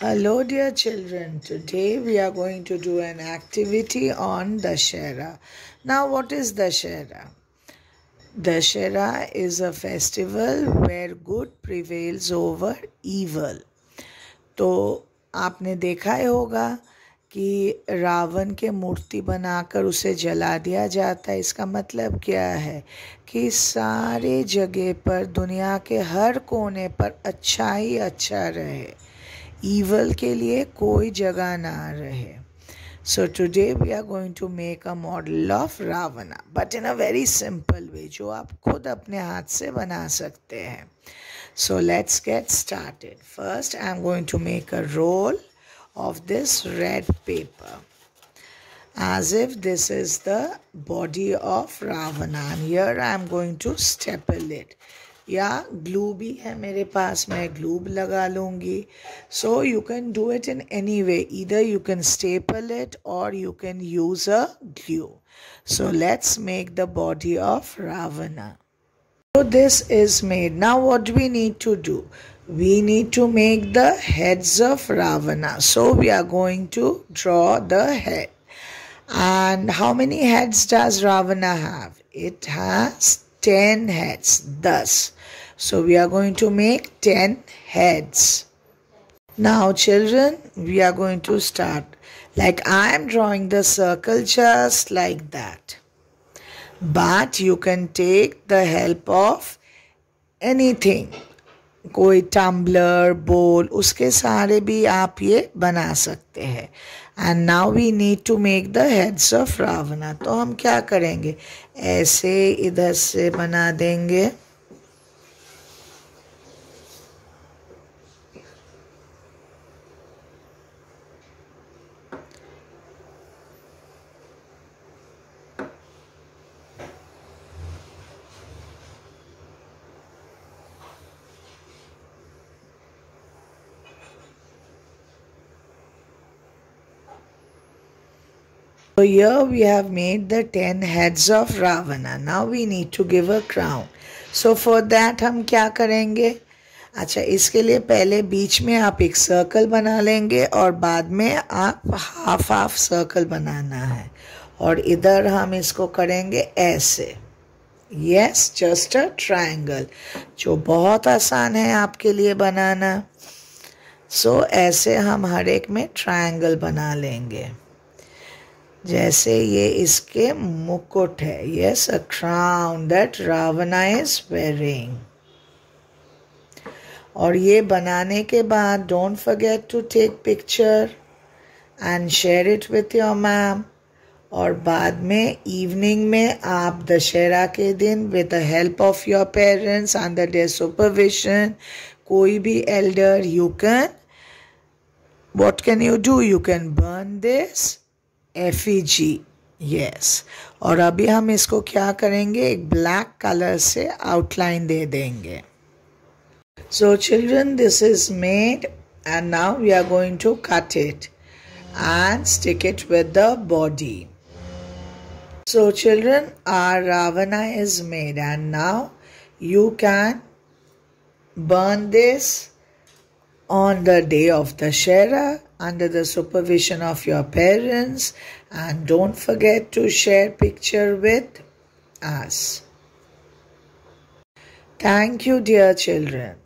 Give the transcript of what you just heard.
Hello dear children, today we are going to do an activity on Dashera. Now what is Dashera? Dashera is a festival where good prevails over evil. तो आपने देखा ही होगा कि रावण के मूर्ति बनाकर उसे जला दिया जाता है इसका मतलब क्या है कि सारे जगह पर दुनिया के हर कोने पर अच्छा ही अच्छा रहे ईवल के लिए कोई जगह ना रहे so today we are going to make a model of Ravana but in a very simple way जो आप खुद अपने हाथ से बना सकते हैं so let's get start first I am going to make a roll of this red paper as if this is the body of Ravana and here I am going to staple it या glue भी है मेरे पास मैं glue लगा लूँगी so you can do it in any way इधर you can staple it और you can use a glue so let's make the body of Ravana So this is made. Now what we need to do? We need to make the heads of Ravana. So we are going to draw the head. And how many heads does Ravana have? It has 10 heads thus so we are going to make 10 heads now children we are going to start like I am drawing the circle just like that but you can take the help of anything कोई tumbler bowl उसके सहारे भी आप ये बना सकते हैं and now we need to make the heads of Ravana तो हम क्या करेंगे ऐसे इधर से बना देंगे So here we have made the 10 heads of Ravana. Now we need to give a crown. So for that हम क्या करेंगे अच्छा इसके लिए पहले बीच में आप एक सर्कल बना लेंगे और बाद में आप हाफ हाफ सर्कल बनाना है और इधर हम इसको करेंगे ऐसे यस जस्ट अ ट्रायंगल जो बहुत आसान है आपके लिए बनाना सो so, ऐसे हम हर एक में ट्राइंगल बना लेंगे जैसे ये इसके मुकुट है yes a crown that Ravana is wearing और ये बनाने के बाद don't forget to take picture and share it with your ma'am और बाद में इवनिंग में आप दशहरा के दिन with the help of your parents under their supervision कोई भी elder you can what can you do you can burn this F G yes और अभी हम इसको क्या करेंगे एक ब्लैक कलर से आउटलाइन दे देंगे so children this is made and now we are going to cut it and stick it with the body so children our Ravana is made and now you can burn this on the day of the Dussehra under the supervision of your parents and don't forget to share picture with us. Thank you dear children.